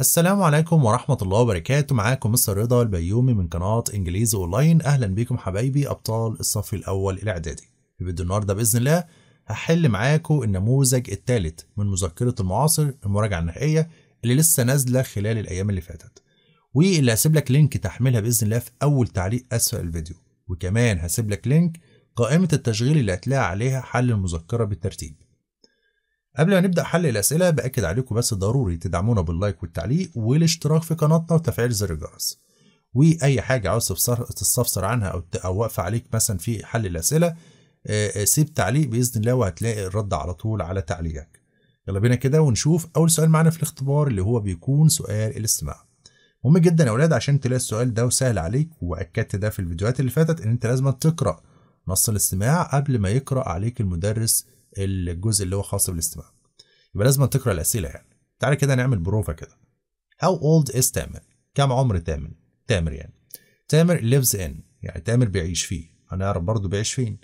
السلام عليكم ورحمة الله وبركاته معاكم مستر رضا البيومي من قناة انجليزي اونلاين اهلا بيكم حبايبي ابطال الصف الاول الاعدادي في فيديو النهاردة باذن الله هحل معاكم النموذج الثالث من مذكرة المعاصر المراجعة النهائية اللي لسه نازلة خلال الايام اللي فاتت واللي هسيب لك لينك تحميلها باذن الله في اول تعليق اسفل الفيديو وكمان هسيب لك لينك قائمة التشغيل اللي هتلاقي عليها حل المذكرة بالترتيب قبل ما نبدأ حل الأسئلة بأكد عليكم بس ضروري تدعمونا باللايك والتعليق والاشتراك في قناتنا وتفعيل زر الجرس وأي حاجة عاوز تستفسر عنها أو أو واقفة عليك مثلا في حل الأسئلة آه، آه، سيب تعليق بإذن الله وهتلاقي الرد على طول على تعليقك يلا بينا كده ونشوف أول سؤال معانا في الاختبار اللي هو بيكون سؤال الاستماع مهم جدا يا أولاد عشان تلاقي السؤال ده وسهل عليك وأكدت ده في الفيديوهات اللي فاتت إن أنت لازم تقرأ نص الاستماع قبل ما يقرأ عليك المدرس الجزء اللي هو خاص بالاستماع يبقى لازم تقرا الاسئله يعني تعالى كده نعمل بروفه كده How old is تامر كم عمر تامر تامر يعني تامر lives in يعني تامر بيعيش فيه هنعرف برضه بيعيش فين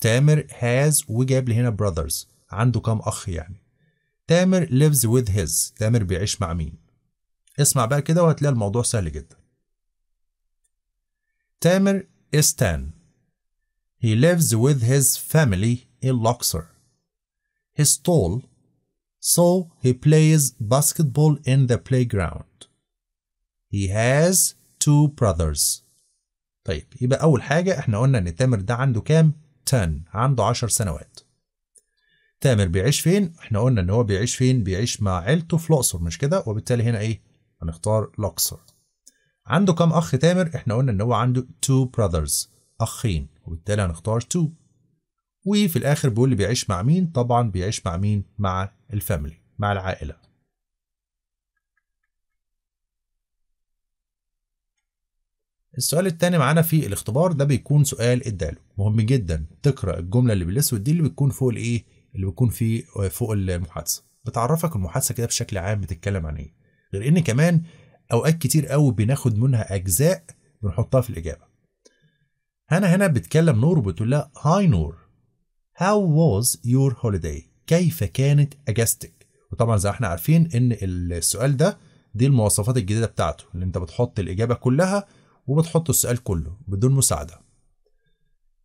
تامر has وجاب لي هنا brothers عنده كام اخ يعني تامر lives with his تامر بيعيش مع مين اسمع بقى كده وهتلاقي الموضوع سهل جدا تامر is 10 He lives with his family in Luxor He's tall, so he plays basketball in the playground. He has two brothers. طيب يبقى أول حاجة احنا قلنا إن تامر ده عنده كام؟ 10 عنده 10 سنوات. تامر بيعيش فين؟ احنا قلنا إن هو بيعيش فين؟ بيعيش مع عيلته في الأقصر مش كده؟ وبالتالي هنا إيه؟ هنختار الأقصر. عنده كام أخ تامر؟ احنا قلنا إن هو عنده two brothers أخين وبالتالي هنختار two. وفي الاخر بيقول لي بيعيش مع مين طبعا بيعيش مع مين مع الفاميلي مع العائله السؤال التاني معانا في الاختبار ده بيكون سؤال الدالو مهم جدا تقرا الجمله اللي بالاسود دي اللي بتكون فوق الايه اللي بتكون في فوق المحادثه بتعرفك المحادثه كده بشكل عام بتتكلم عن ايه غير ان كمان اوقات كتير قوي بناخد منها اجزاء بنحطها في الاجابه هنا هنا بتكلم نور وبتقول لها هاي نور How was your holiday؟ كيف كانت اجازتك؟ وطبعا زي ما احنا عارفين ان السؤال ده دي المواصفات الجديده بتاعته اللي انت بتحط الاجابه كلها وبتحط السؤال كله بدون مساعده.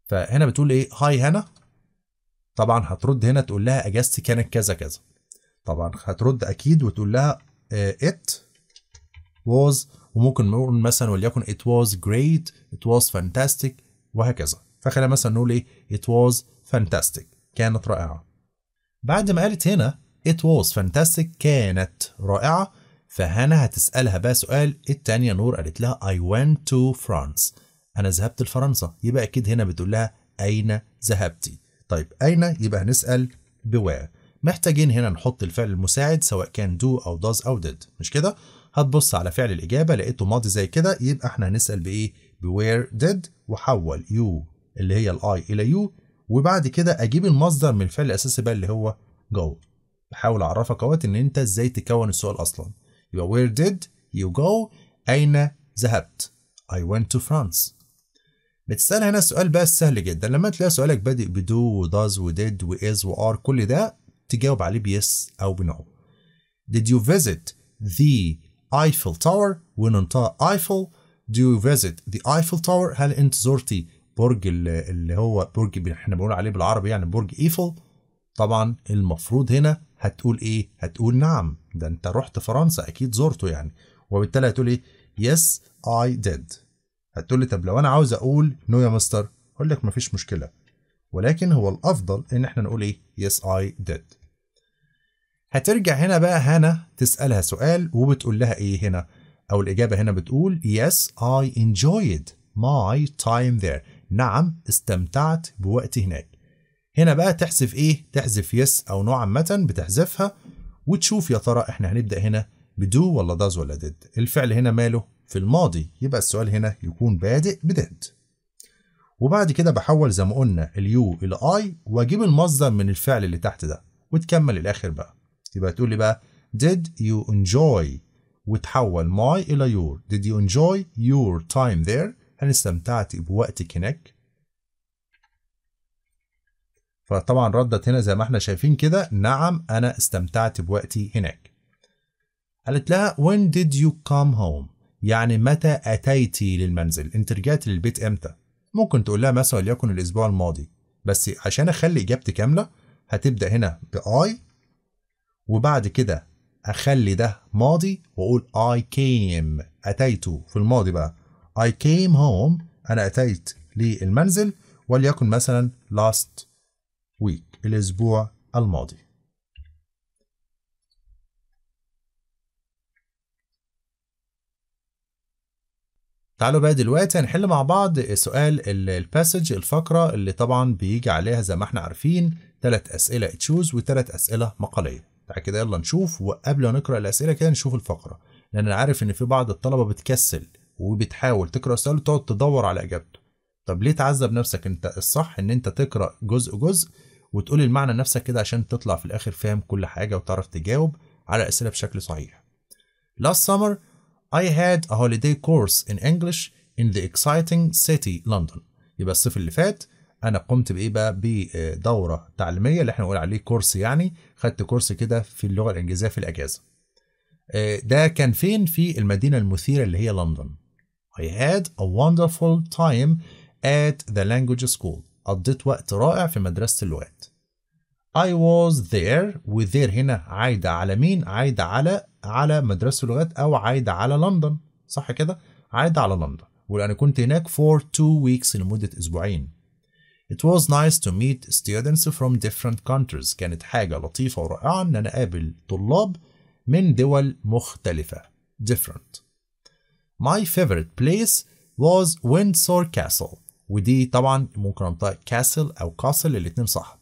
فهنا بتقول ايه؟ هاي هنا طبعا هترد هنا تقول لها اجازتي كانت كذا كذا. طبعا هترد اكيد وتقول لها ات آه، was وممكن نقول مثلا وليكن it was great it was fantastic وهكذا فخلينا مثلا نقول ايه it was فانتاستيك كانت رائعة بعد ما قالت هنا it was fantastic كانت رائعة فهنا هتسألها بقى سؤال التانية نور قالت لها I went to France أنا ذهبت لفرنسا يبقى أكيد هنا بتقول لها أين ذهبتي طيب أين يبقى هنسأل بوير محتاجين هنا نحط الفعل المساعد سواء كان do أو does أو did مش كده هتبص على فعل الإجابة لقيته ماضي زي كده يبقى احنا هنسأل بإيه بوير did وحول you اللي هي الآي إلى يو وبعد كده اجيب المصدر من الفعل الاساسي بقى اللي هو جو بحاول اعرفك اهوت ان انت ازاي تكون السؤال اصلا يبقى where did you go اين ذهبت I went to France بتسأل هنا سؤال بقى سهل جدا لما تلاقي سؤالك بادئ بدو وداز وديد وإز وآر كل ده تجاوب عليه بيس أو بنو Did you visit the Eiffel Tower؟ وننطق Eiffel Do you visit the Eiffel Tower؟ هل أنت زرتي برج اللي هو برج احنا بنقول عليه بالعربي يعني برج ايفل طبعا المفروض هنا هتقول ايه هتقول نعم ده انت رحت فرنسا اكيد زرته يعني وبالتالي هتقول ايه يس اي ديد هتقول لي طب لو انا عاوز اقول نو يا مستر هقول لك مفيش مشكله ولكن هو الافضل ان احنا نقول ايه يس اي ديد هترجع هنا بقى هنا تسالها سؤال وبتقول لها ايه هنا او الاجابه هنا بتقول يس اي انجويد ماي تايم ذير نعم استمتعت بوقت هناك هنا بقى تحذف ايه تحذف يس او نوع عامه بتحذفها وتشوف يا ترى احنا هنبدا هنا بدو ولا داز ولا ديد الفعل هنا ماله في الماضي يبقى السؤال هنا يكون بادئ بديد وبعد كده بحول زي ما قلنا اليو الى اي واجيب المصدر من الفعل اللي تحت ده وتكمل الاخر بقى يبقى تقول لي بقى did you enjoy وتحول my الى your did you enjoy your time there هل استمتعت بوقتك هناك؟ فطبعا ردت هنا زي ما احنا شايفين كده نعم أنا استمتعت بوقتي هناك قالت لها when did you come home يعني متى أتيتي للمنزل أنت رجعت للبيت إمتى ممكن تقول لها مثلا وليكن الأسبوع الماضي بس عشان أخلي إجابتي كاملة هتبدأ هنا ب I وبعد كده أخلي ده ماضي وأقول I came أتيت في الماضي بقى I came home أنا أتيت للمنزل وليكن مثلا last week الأسبوع الماضي تعالوا بقى دلوقتي هنحل مع بعض سؤال الباسج الفقرة اللي طبعا بيجي عليها زي ما احنا عارفين ثلاث أسئلة تشوز وثلاث أسئلة مقالية بعد كده يلا نشوف وقبل ما نقرأ الأسئلة كده نشوف الفقرة لأن أنا عارف إن في بعض الطلبة بتكسل وبتحاول تقرا السؤال وتقعد تدور على اجابته طب ليه تعذب نفسك انت الصح ان انت تقرا جزء جزء وتقول المعنى لنفسك كده عشان تطلع في الاخر فاهم كل حاجه وتعرف تجاوب على الاسئله بشكل صحيح last summer I had a holiday course in English in the exciting city London يبقى الصيف اللي فات انا قمت بايه بقى بدوره تعليميه اللي احنا بنقول عليه كورس يعني خدت كورس كده في اللغه الانجليزيه في الاجازه آه، ده كان فين في المدينه المثيره اللي هي لندن I had a wonderful time at the language school. قضيت وقت رائع في مدرسة اللغات. I was there there هنا عايدة على مين؟ عايدة على على مدرسة اللغات أو عايدة على لندن صح كده؟ عايدة على لندن وأنا كنت هناك for two weeks لمدة أسبوعين. It was nice to meet students from different countries كانت حاجة لطيفة ورائعة إن أنا أقابل طلاب من دول مختلفة different My favorite place was Windsor Castle ودي طبعا ممكن انطق كاسل او كاسل الاتنين صح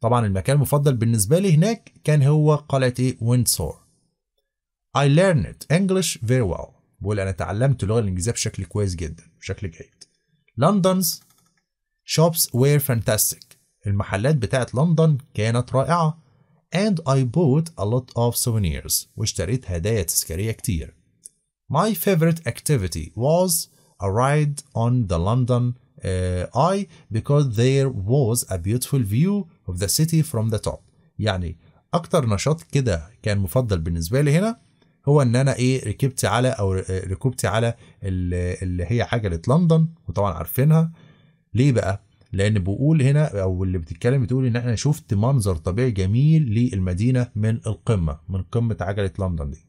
طبعا المكان المفضل بالنسبة لي هناك كان هو قلعة ايه ويندسور I learned English very well بقول أنا تعلمت اللغة الإنجليزية بشكل كويس جدا بشكل جيد London's shops were fantastic المحلات بتاعت لندن كانت رائعة and I bought a lot of souvenirs واشتريت هدايا تذكارية كتير My favorite activity was a ride on the London uh, Eye because there was a beautiful view of the city from the top. يعني أكتر نشاط كده كان مفضل بالنسبة لي هنا هو ان انا ايه ركبت على او آه، ركبت على اللي هي عجله لندن وطبعا عارفينها ليه بقى لان بقول هنا او اللي بتتكلم بتقول ان أنا شفت منظر طبيعي جميل للمدينه من القمه من قمه عجله لندن دي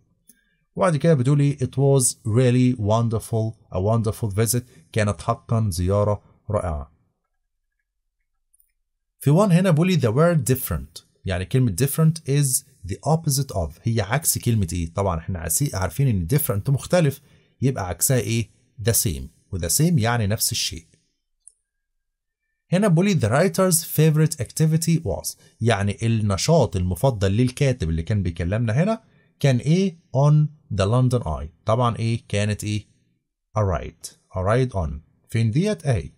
وبعد كده بتقول ايه it was really wonderful a wonderful visit كانت حقا زيارة رائعة في one هنا بقولي the word different يعني كلمة different is the opposite of هي عكس كلمة ايه طبعا احنا عارفين ان different مختلف يبقى عكسها ايه the same وذا same يعني نفس الشيء هنا بقولي the writer's favorite activity was يعني النشاط المفضل للكاتب اللي كان بيكلمنا هنا كان ايه on the London Eye طبعا ايه كانت ايه a ride a ride on فين ديت اهي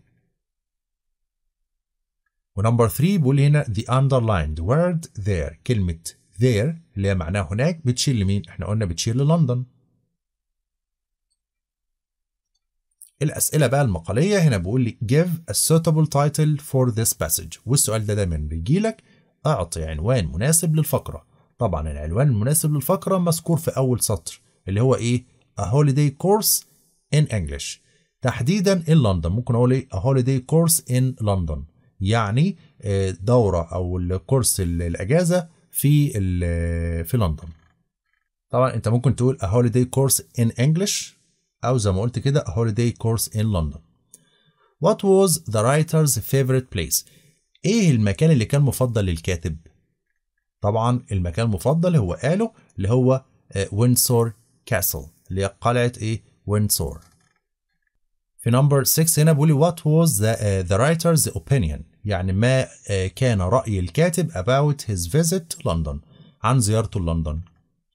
ونمبر 3 بيقول هنا the underlined word there كلمة there اللي هي معناها هناك بتشير لمين؟ احنا قلنا بتشير للندن. الأسئلة بقى المقالية هنا بيقول لي give a suitable title for this passage والسؤال ده دايما بيجي لك أعطي عنوان مناسب للفقرة طبعا العنوان المناسب للفقرة مذكور في أول سطر اللي هو إيه؟ A Holiday Course in English تحديدا in London ممكن أقول إيه؟ A Holiday Course in London يعني آه، دورة أو الكورس الأجازة في في لندن طبعا أنت ممكن تقول A Holiday Course in English أو زي ما قلت كده A Holiday Course in London What was the writer's favorite place؟ إيه المكان اللي كان مفضل للكاتب؟ طبعا المكان المفضل هو قاله اللي هو وينسور كاسل آه، اللي هي قلعة ايه وينسور في نمبر 6 هنا بيقول وات ووز ذا رايترز اوبينيون يعني ما آه، كان رأي الكاتب about his visit to London عن زيارته لندن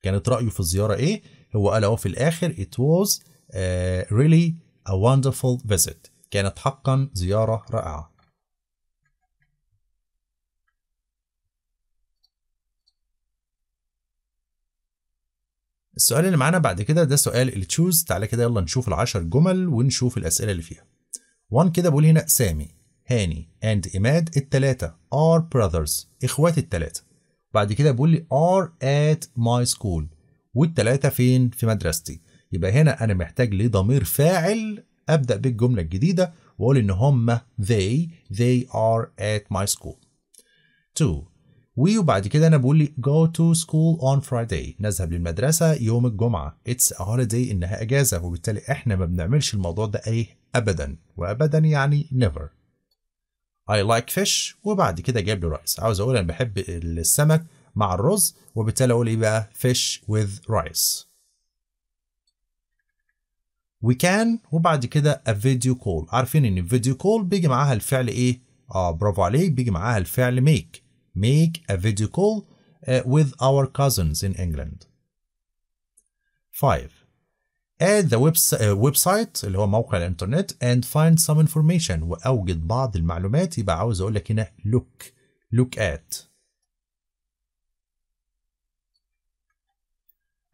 كانت رأيه في الزيارة ايه هو قال اهو في الاخر it was آه، really a wonderful visit كانت حقا زيارة رائعة السؤال اللي معانا بعد كده ده سؤال التشوز تعالى كده يلا نشوف العشر جمل ونشوف الأسئلة اللي فيها. 1 كده بقول هنا سامي هاني اند إماد الثلاثه ار براذرز إخواتي الثلاثه بعد كده بيقول لي ار ات ماي سكول والثلاثه فين في مدرستي. يبقى هنا أنا محتاج لضمير فاعل أبدأ بالجملة الجديدة وأقول إن هما they they are at my school. 2 وبعد كده انا بقول لي go to school on Friday نذهب للمدرسة يوم الجمعة it's a holiday انها اجازة وبالتالي احنا ما بنعملش الموضوع ده ايه ابدا وابدا يعني never I like fish وبعد كده جاب لي رايس عاوز اقول انا بحب السمك مع الرز وبالتالي اقول ايه بقى fish with rice we can وبعد كده a video call عارفين ان الفيديو call بيجي معاها الفعل ايه اه برافو عليك بيجي معاها الفعل make make a video call uh, with our cousins in England. 5. Add the webs uh, website اللي هو موقع الانترنت and find some information وأوجد بعض المعلومات يبقى عاوز أقول لك هنا look look at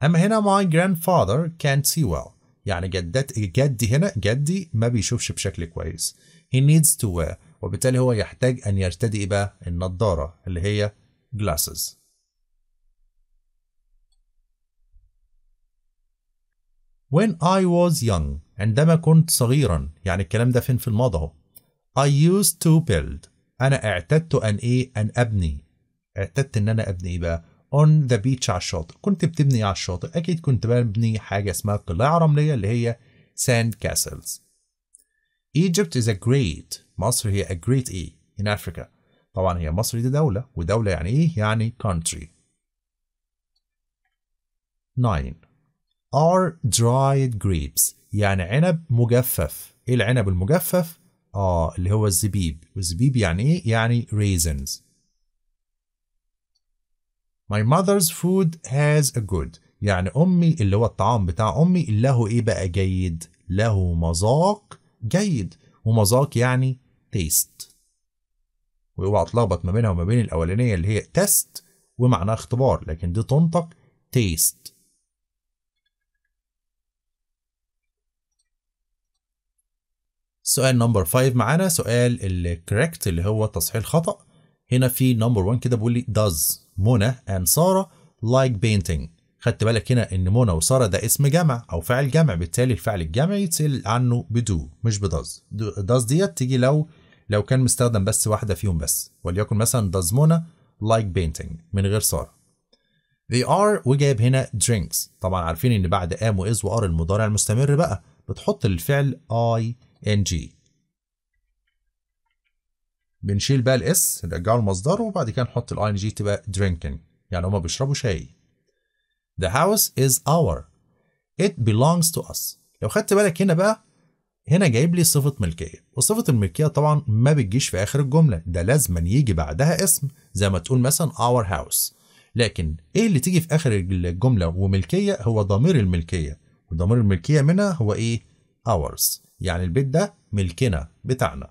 أما هنا my grandfather can't see well يعني جدات جدي هنا جدي ما بيشوفش بشكل كويس he needs to uh, وبالتالي هو يحتاج أن يرتدي بقى النضارة اللي هي glasses When I was young عندما كنت صغيرا يعني الكلام ده فين في الماضي اهو I used to build أنا اعتدت أن إيه أن أبني اعتدت إن أنا أبني إيه بقى on the beach على الشاطئ كنت بتبني إيه على الشاطئ أكيد كنت ببني حاجة اسمها قلعة رملية اللي هي sand castles Egypt is a great مصر هي a great E in Africa طبعا هي مصر دي دولة ودولة يعني إيه؟ يعني country 9 are dried grapes يعني عنب مجفف إيه العنب المجفف؟ آه اللي هو الزبيب والزبيب يعني إيه؟ يعني raisins My mother's food has a good يعني أمي اللي هو الطعام بتاع أمي له إيه بقى جيد؟ له مذاق جيد ومذاق يعني تيست واوعى تلخبط ما بينها وما بين الاولانيه اللي هي تيست ومعناها اختبار لكن دي تنطق تيست سؤال نمبر 5 معانا سؤال الكريكت اللي هو تصحيح الخطأ هنا في نمبر 1 كده بيقول لي does منى اند سارة لايك بينتينج خدت بالك هنا ان منى وسارة ده اسم جمع او فعل جمع بالتالي الفعل الجمعي يتسأل عنه بدو مش بداز داز ديت تيجي لو لو كان مستخدم بس واحدة فيهم بس وليكن مثلا Mona like painting من غير صار they are وجايب هنا drinks طبعا عارفين ان بعد am و is و are المضارع المستمر بقى بتحط الفعل ing بنشيل بقى الاس نرجعه لمصدره وبعد كده نحط الاي ان جي تبقى drinking يعني هما بيشربوا شاي the house is our it belongs to us لو خدت بالك هنا بقى هنا جايب لي صفة ملكية وصفة الملكية طبعا ما بتجيش في آخر الجملة ده لازما يجي بعدها اسم زي ما تقول مثلا our house لكن ايه اللي تيجي في آخر الجملة وملكية هو ضمير الملكية وضمير الملكية منها هو ايه ours يعني البيت ده ملكنا بتاعنا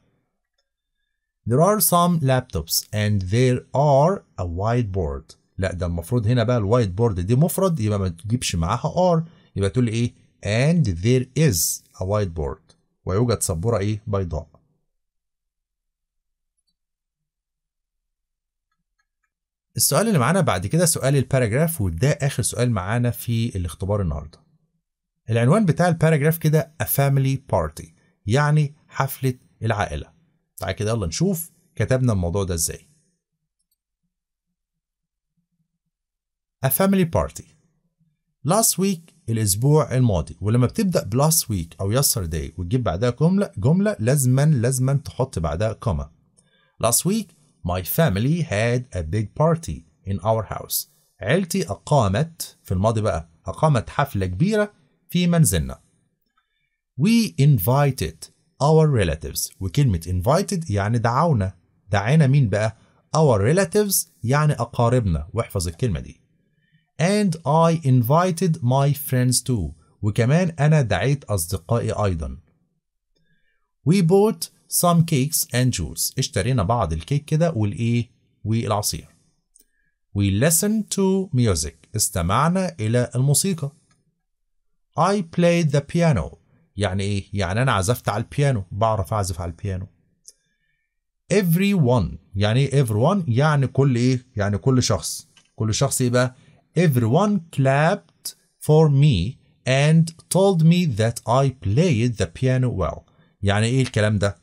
There are some laptops and there are a whiteboard لا ده المفروض هنا بقى الوايت بورد دي مفرد يبقى ما تجيبش معاها ار يبقى تقول ايه and there is a whiteboard ويوجد سبورة إيه بيضاء السؤال اللي معانا بعد كده سؤال الباراجراف وده آخر سؤال معانا في الاختبار النهاردة العنوان بتاع الباراجراف كده A Family Party يعني حفلة العائلة تعال كده يلا نشوف كتبنا الموضوع ده ازاي A family party Last week الاسبوع الماضي ولما بتبدا بلاست ويك او داي وتجيب بعدها جمله جمله لازما لازما تحط بعدها كوما last week my family had a big party in our house عيلتي اقامت في الماضي بقى اقامت حفله كبيره في منزلنا we invited our relatives وكلمه invited يعني دعونا دعينا مين بقى our relatives يعني اقاربنا واحفظ الكلمه دي and I invited my friends too وكمان أنا دعيت أصدقائي أيضا We bought some cakes and juice اشترينا بعض الكيك كده والإيه والعصير We listened to music استمعنا إلى الموسيقى I played the piano يعني إيه؟ يعني أنا عزفت على البيانو بعرف أعزف على البيانو everyone يعني ايه everyone يعني كل ايه يعني كل شخص كل شخص يبقى Everyone clapped for me and told me that I played the piano well. يعني ايه الكلام ده؟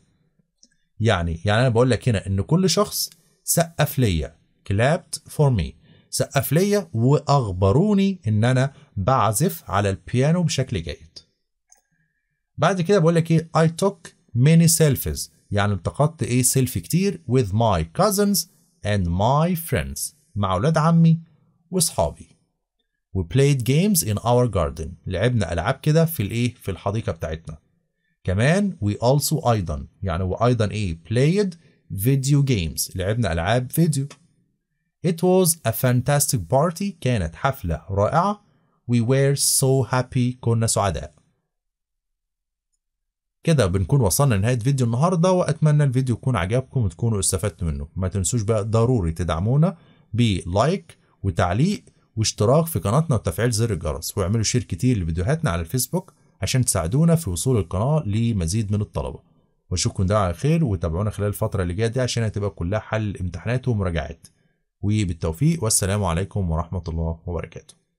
يعني يعني انا بقول لك هنا ان كل شخص سقف ليا clapped for me سقف ليا واخبروني ان انا بعزف على البيانو بشكل جيد. بعد كده بقول لك ايه I took many selfies يعني التقطت ايه سيلفي كتير with my cousins and my friends مع اولاد عمي واصحابي we played games in our garden لعبنا العاب كده في الايه في الحديقه بتاعتنا كمان we also ايضا يعني وايضا ايه played video games لعبنا العاب فيديو It was a fantastic party كانت حفلة رائعة We were so happy كنا سعداء كده بنكون وصلنا لنهاية فيديو النهاردة وأتمنى الفيديو يكون عجبكم وتكونوا استفدتوا منه ما تنسوش بقى ضروري تدعمونا بلايك وتعليق واشتراك في قناتنا وتفعيل زر الجرس واعملوا شير كتير لفيديوهاتنا على الفيسبوك عشان تساعدونا في وصول القناة لمزيد من الطلبة واشوفكم ده على خير وتابعونا خلال الفترة اللي جاية دي عشان هتبقى كلها حل امتحانات ومراجعات وبالتوفيق والسلام عليكم ورحمة الله وبركاته